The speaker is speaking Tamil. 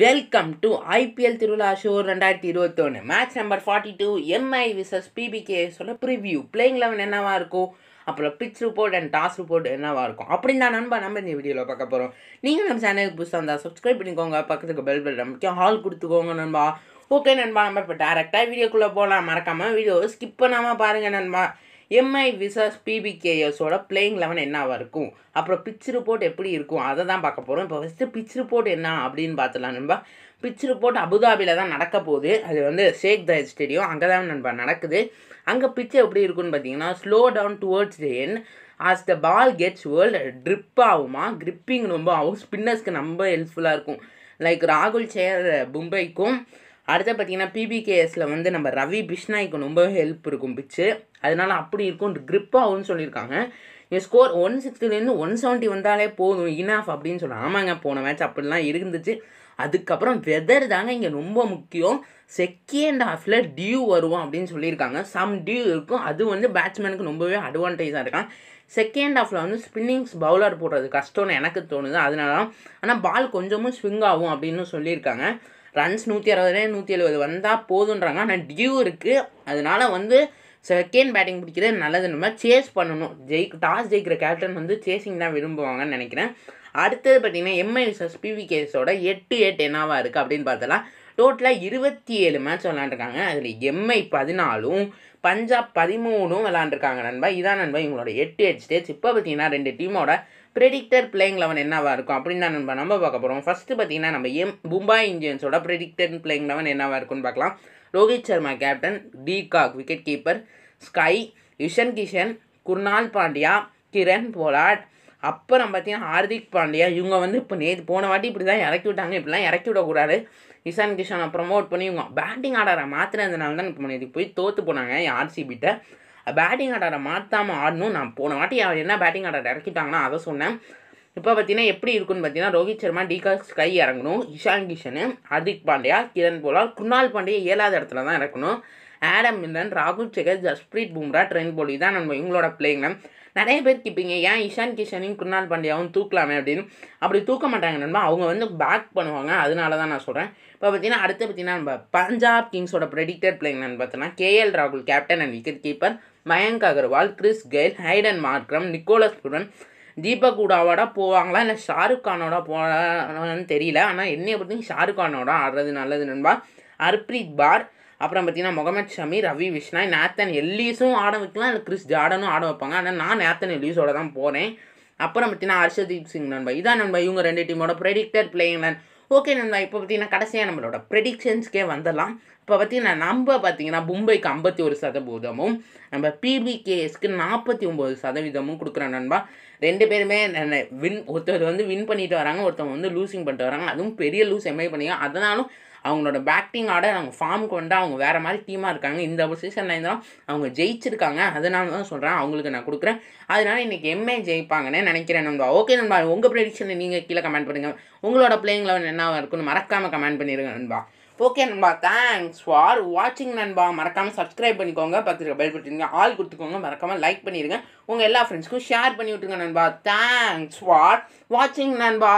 வெல்கம் டு ஐபிஎல் திருவிழா ஷோர் ரெண்டாயிரத்தி இருபத்தொன்று match number forty two MI versus பிபிகேஸோட ப்ரிவ்யூ பிளேயிங் லெவன் என்னவாக இருக்கும் அப்புறம் pitch report and toss report என்னவாக இருக்கும் அப்படின்னு தான் நண்பா நம்ம இந்த வீடியோவில் பார்க்க போகிறோம் நீங்கள் நம்ம சேனலுக்கு புதுசாக இருந்தால் சப்ஸ்கிரைப் பண்ணிக்கோங்க பக்கத்துக்கு பெல் பெல் முக்கியம் ஹால் கொடுத்துக்கோங்க நண்பா ஓகே நண்பா நம்ம இப்போ டேரெக்டாக வீடியோக்குள்ளே போகலாம் மறக்காமல் வீடியோ ஸ்கிப் பண்ணாமல் பாருங்கள் நண்பா எம்ஐ விசஸ் பிபிகேஎஸோட பிளேயிங் லெவன் என்னவாக இருக்கும் அப்புறம் பிச் ரிப்போர்ட் எப்படி இருக்கும் அதை தான் பார்க்க போகிறோம் இப்போ ஃபஸ்ட்டு பிச் ரிப்போர்ட் என்ன அப்படின்னு பார்த்துலாம் நண்பா பிச் ரிப்போர்ட் அபுதாபியில் தான் நடக்க போகுது அது வந்து ஷேக் தயத் ஸ்டேடியம் அங்கே தான் நண்பா நடக்குது அங்கே பிச் எப்படி இருக்குன்னு பார்த்தீங்கன்னா slow down towards the end as the ball gets world trip ஆகுமா க்ரிப்பிங் ரொம்ப ஆகும் ஸ்பின்னர்ஸ்க்கு ரொம்ப ஹெல்ப்ஃபுல்லாக இருக்கும் லைக் ராகுல் சேர் மும்பைக்கும் அடுத்து பார்த்தீங்கன்னா பிபிகேஎஸில் வந்து நம்ம ரவி பிஷ்னாய்க்கு ரொம்பவே ஹெல்ப் இருக்கும் பிச்சு அதனால் அப்படி இருக்கும் க்ரிப்பாகும்னு சொல்லியிருக்காங்க என் ஸ்கோர் ஒன் சிக்ஸ்டிலேருந்து ஒன் செவன்ட்டி வந்தாலே போதும் இனாஃப் அப்படின்னு சொல்கிறேன் ஆமாங்க போன மேட்ச் அப்படிலாம் இருந்துச்சு அதுக்கப்புறம் வெதர் தாங்க இங்கே ரொம்ப முக்கியம் செகண்ட் ஹாஃபில் டியூ வருவோம் அப்படின்னு சொல்லியிருக்காங்க சம் டியூ இருக்கும் அது வந்து பேட்ஸ்மேனுக்கு ரொம்பவே அட்வான்டேஜாக இருக்கான் செகண்ட் ஹாஃபில் வந்து ஸ்பின்னிங்ஸ் பவுலர் போடுறது கஷ்டம்னு எனக்கு தோணுது அதனால தான் ஆனால் பால் கொஞ்சமும் ஸ்விங் ஆகும் அப்படின்னு சொல்லியிருக்காங்க ரன்ஸ் நூற்றி அறுபது நூற்றி எழுபது வந்தால் போதுன்றாங்க ஆனால் டியூ இருக்குது அதனால் வந்து செகண்ட் பேட்டிங் பிடிக்கிறது நல்லது நம்ம சேஸ் பண்ணணும் ஜெயிக் டாஸ் ஜெயிக்கிற கேப்டன் வந்து சேசிங் தான் விரும்புவாங்கன்னு நினைக்கிறேன் அடுத்தது பார்த்தீங்கன்னா எம்ஐ விசஸ் கேஸோட எட்டு எட்டு என்னவாக இருக்குது அப்படின்னு பார்த்தலாம் டோட்டலாக இருபத்தி ஏழு மேட்ச் விளாண்டுருக்காங்க அதில் எம்ஐ பதினாலும் பஞ்சாப் பதிமூணும் விளாண்டுருக்காங்க நண்பா இதான் நண்பா இவங்களோட எட்டு எட் ஸ்டேஜ் இப்போ பார்த்தீங்கன்னா ரெண்டு டீமோட ப்ரெடிக்டர் பிளேயிங் லெவன் என்னவாக இருக்கும் அப்படின்னு தான் நம்ம நம்ம பார்க்க போகிறோம் ஃபஸ்ட்டு பார்த்தீங்கன்னா நம்ம எம் மும்பாய் இந்தியன்ஸோட ப்ரெடிக்டர் பிளேயிங் லெவன் என்னவாக இருக்குன்னு பார்க்கலாம் Rohit Sharma captain de Kock wicket keeper SKY Ishan Kishan Krunal Pandya Kieron Pollard அப்புறம் பார்த்தீங்கன்னா ஹார்திக் பாண்டியா இவங்க வந்து இப்போ நேற்று போன வாட்டி இப்படி தான் இறக்கி விட்டாங்க இப்படிலாம் இறக்கி விடக்கூடாது இஷான் கிஷானை ப்ரமோட் பண்ணி இவங்க பேட்டிங் ஆடார மாற்றினதுனால தான் இப்போ நேற்று போய் தோற்று போனாங்க ஆர்சிபிட்ட பேட்டிங் ஆர்டரை மாற்றாமல் ஆடணும் நான் போன வாட்டி அவர் என்ன பேட்டிங் ஆர்டர் இறக்கிட்டாங்கன்னா அதை சொன்னேன் இப்போ பார்த்தீங்கன்னா எப்படி இருக்குன்னு பார்த்தீங்கன்னா ரோஹித் சர்மா டிகாஸ் கை இறங்கணும் இஷான் கிஷனு ஹார்திக் பாண்டியா கிரண் போலா குணால் பாண்டியா ஏழாவது இடத்துல தான் இறக்கணும் ஆடம் மில்லன் ராகுல் சேகர் ஜஸ்பிரீத் பும்ரா ட்ரெண்ட் போலி தான் நம்ம இவங்களோட பிளேயிங்ல நிறைய பேர் கேட்பீங்க ஏன் இஷான் கிஷனையும் குருணால் பாண்டியாவும் தூக்கலாமே அப்படின்னு அப்படி தூக்க மாட்டாங்க நண்பா அவங்க வந்து பேக் பண்ணுவாங்க அதனால தான் நான் சொல்கிறேன் இப்போ பார்த்தீங்கன்னா அடுத்து பார்த்தீங்கன்னா நம்ம பஞ்சாப் கிங்ஸோட ப்ரெடிக்டர் பிளேயிங் நான் பார்த்தோன்னா கேஎல் ராகுல் captain and wicket keeper Mayank Agarwal Chris Gayle Aiden Markram Nicholas Pooran Deepak குடாவோட போவாங்களா இல்லை ஷாருக் கானோட போகலான்னு தெரியல ஆனால் என்னைய பற்றி ஷாருக் கானோட ஆடுறது நல்லது நண்பா ஹர்ப்ரீத் பார் அப்புறம் பார்த்தீங்கன்னா முகமது ஷமி ரவி விஷ்ணாய் நேத்தன் எல்லீஸும் ஆட வைக்கலாம் இல்லை கிறிஸ் ஜார்டனும் ஆட வைப்பாங்க ஆனால் நான் நேத்தன் எல்லீஸோட தான் போகிறேன் அப்புறம் பார்த்தீங்கன்னா ஹர்ஷதீப் சிங் நண்பா இதான் நண்பா இவங்க ரெண்டு டீமோட ப்ரெடிக்டர் பிளேயிங் லைன் ஓகே நண்பா இப்போ பார்த்தீங்கன்னா கடைசியாக நம்மளோட ப்ரெடிக்ஷன்ஸ்க்கே வந்துடலாம் இப்போ பார்த்தீங்கன்னா நம்ம பார்த்தீங்கன்னா மும்பைக்கு ஐம்பத்தி ஒரு சதவீதமும் நம்ம பிபிகேஎஸ்க்கு நாற்பத்தி ஒம்பது சதவீதமும் கொடுக்குறோம் நண்பா ரெண்டு பேருமே வின் ஒருத்தர் வந்து வின் பண்ணிட்டு வராங்க ஒருத்தவங்க வந்து லூசிங் பண்ணிட்டு வராங்க அதுவும் பெரிய லூஸ் எம்ஐ பண்ணிங்க அதனாலும் அவங்களோட பேட்டிங் ஆட அவங்க ஃபார்முக்கு வந்து அவங்க வேறு மாதிரி டீமாக இருக்காங்க இந்த சீசனில் இருந்தாலும் அவங்க ஜெயிச்சிருக்காங்க அதனால தான் சொல்கிறேன் அவங்களுக்கு நான் கொடுக்குறேன் அதனால இன்றைக்கி எம்ஏ ஜெயிப்பாங்கன்னு நினைக்கிறேன் நண்பா ஓகே நண்பா உங்கள் ப்ரெடிக்ஷனை நீங்கள் கீழே கமெண்ட் பண்ணுங்கள் உங்களோட பிளேயிங் லெவன் என்னவாக இருக்குன்னு மறக்காமல் கமெண்ட் பண்ணிடுங்க நண்பா ஓகே நண்பா தேங்க்ஸ் ஃபார் வாட்சிங் நண்பா மறக்காமல் சப்ஸ்கிரைப் பண்ணிக்கோங்க பத்திரிக்கை பெல் பட்டிருங்க ஆள் கொடுத்துக்கோங்க மறக்காமல் லைக் பண்ணிடுங்க உங்கள் எல்லா ஃப்ரெண்ட்ஸ்க்கும் ஷேர் பண்ணி விட்டுருங்க நண்பா தேங்க்ஸ் ஃபார் வாட்சிங் நண்பா